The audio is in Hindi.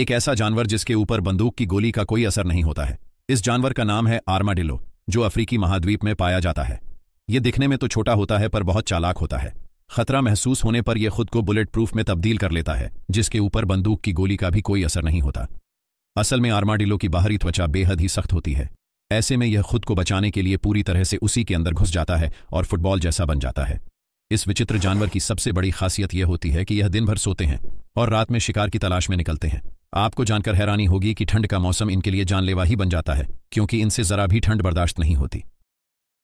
एक ऐसा जानवर जिसके ऊपर बंदूक की गोली का कोई असर नहीं होता है इस जानवर का नाम है आर्माडिलो जो अफ्रीकी महाद्वीप में पाया जाता है ये दिखने में तो छोटा होता है पर बहुत चालाक होता है खतरा महसूस होने पर यह खुद को बुलेट प्रूफ में तब्दील कर लेता है जिसके ऊपर बंदूक की गोली का भी कोई असर नहीं होता असल में आर्माडिलो की बाहरी त्वचा बेहद ही सख्त होती है ऐसे में यह खुद को बचाने के लिए पूरी तरह से उसी के अंदर घुस जाता है और फुटबॉल जैसा बन जाता है इस विचित्र जानवर की सबसे बड़ी खासियत यह होती है कि यह दिन भर सोते हैं और रात में शिकार की तलाश में निकलते हैं आपको जानकर हैरानी होगी कि ठंड का मौसम इनके लिए जानलेवा ही बन जाता है क्योंकि इनसे जरा भी ठंड बर्दाश्त नहीं होती